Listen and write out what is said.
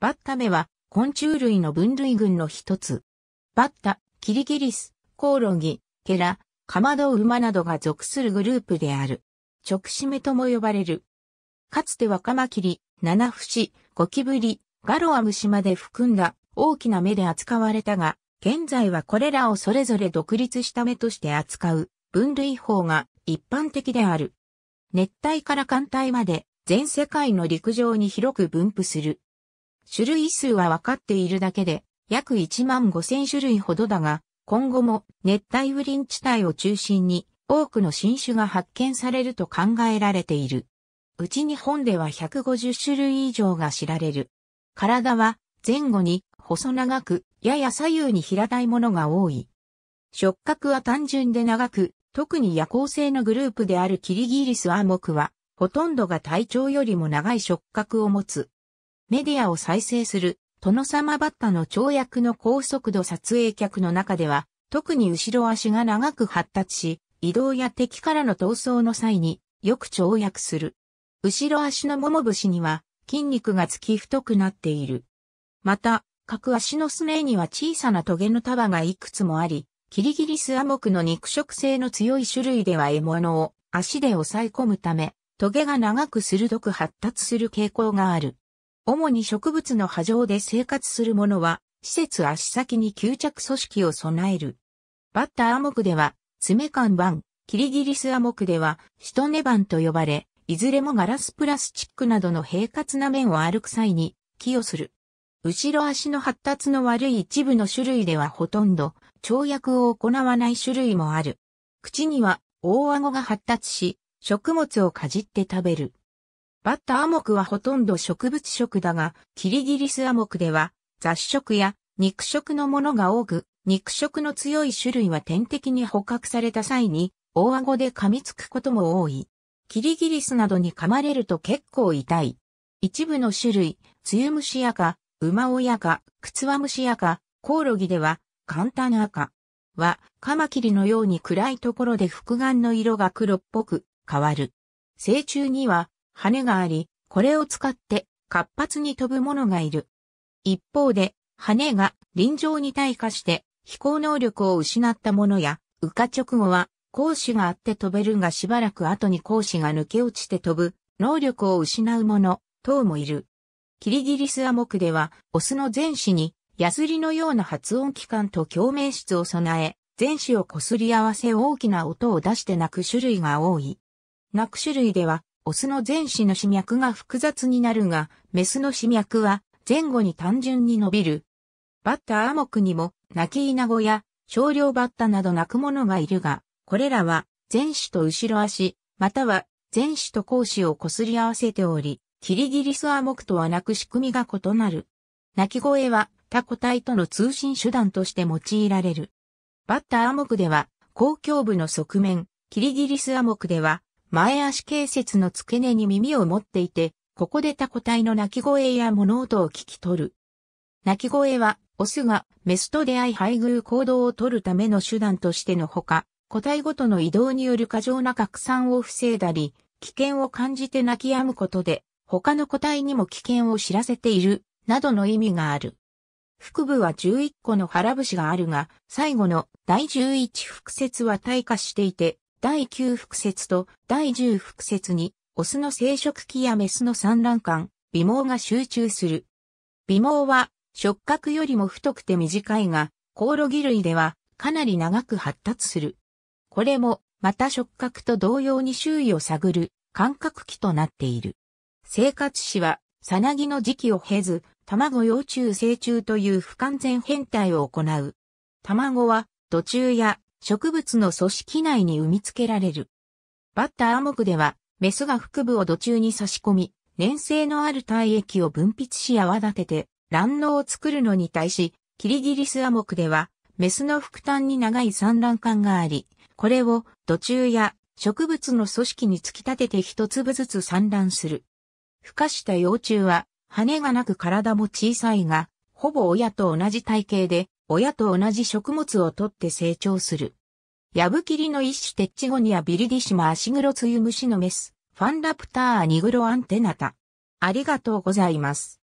バッタ目は昆虫類の分類群の一つ。バッタ、キリギリス、コオロギ、ケラ、カマドウマなどが属するグループである。直締めとも呼ばれる。かつてはカマキリ、ナナフシ、ゴキブリ、ガロアムシまで含んだ大きな目で扱われたが、現在はこれらをそれぞれ独立した目として扱う分類法が一般的である。熱帯から寒帯まで全世界の陸上に広く分布する。種類数は分かっているだけで、約1万5千種類ほどだが、今後も熱帯雨林地帯を中心に多くの新種が発見されると考えられている。うち日本では150種類以上が知られる。体は前後に細長く、やや左右に平たいものが多い。触覚は単純で長く、特に夜行性のグループであるキリギリスアモクは、ほとんどが体長よりも長い触覚を持つ。メディアを再生する、殿様バッタの跳躍の高速度撮影客の中では、特に後ろ足が長く発達し、移動や敵からの逃走の際によく跳躍する。後ろ足のもも節には筋肉がつき太くなっている。また、各足のすねには小さなトゲの束がいくつもあり、キリギリスアモクの肉食性の強い種類では獲物を足で抑え込むため、トゲが長く鋭く発達する傾向がある。主に植物の波状で生活するものは、施設足先に吸着組織を備える。バッタアモクでは、爪間板、キリギリスアモクでは、シトネ板と呼ばれ、いずれもガラスプラスチックなどの平滑な面を歩く際に寄与する。後ろ足の発達の悪い一部の種類ではほとんど、跳躍を行わない種類もある。口には大顎が発達し、食物をかじって食べる。バッタアモクはほとんど植物食だが、キリギリスアモクでは雑食や肉食のものが多く、肉食の強い種類は天敵に捕獲された際に、大顎で噛みつくことも多い。キリギリスなどに噛まれると結構痛い。一部の種類、ツユムシアカ、ウマオヤカ、クツワムシアカ、コオロギでは、簡単赤は、カマキリのように暗いところで複眼の色が黒っぽく変わる。成虫には羽があり、これを使って活発に飛ぶものがいる。一方で、羽が臨場に退化して飛行能力を失ったものや、羽化直後は講師があって飛べるがしばらく後に講師が抜け落ちて飛ぶ能力を失うもの等もいる。キリギリスアモクでは、オスの前肢にヤスリのような発音器官と共鳴室を備え、前肢を擦り合わせ大きな音を出して鳴く種類が多い。鳴く種類では、オスの前肢の死脈が複雑になるが、メスの死脈は前後に単純に伸びる。バッタアモクにも、鳴きイナゴや少量バッタなど鳴く者がいるが、これらは前肢と後ろ足、または前肢と後肢を擦り合わせており、キリギリスアモクとは鳴く仕組みが異なる。鳴き声は他個体との通信手段として用いられる。バッタアモクでは、公共部の側面、キリギリスアモクでは、前足形節の付け根に耳を持っていて、ここで他個体の鳴き声や物音を聞き取る。鳴き声は、オスがメスと出会い配偶行動を取るための手段としてのほか、個体ごとの移動による過剰な拡散を防いだり、危険を感じて泣き止むことで、他の個体にも危険を知らせている、などの意味がある。腹部は11個の腹節があるが、最後の第11腹節は退化していて、第9複節と第10複節に、オスの生殖器やメスの産卵管、微毛が集中する。微毛は、触覚よりも太くて短いが、コオロギ類では、かなり長く発達する。これも、また触覚と同様に周囲を探る、感覚器となっている。生活史は、さなぎの時期を経ず、卵幼虫成虫という不完全変態を行う。卵は、途中や植物の組織内に産み付けられる。バッタアモクでは、メスが腹部を土中に差し込み、粘性のある体液を分泌し泡立てて、卵嚢を作るのに対し、キリギリスアモクでは、メスの腹端に長い産卵管があり、これを土中や植物の組織に突き立てて一粒ずつ産卵する。孵化した幼虫は、羽がなく体も小さいが、ほぼ親と同じ体型で、親と同じ食物をとって成長する。ヤブキリの一種テッチゴニアビリディシマアシグロツユムシのメス、ファンラプターアニグロアンテナタ。ありがとうございます。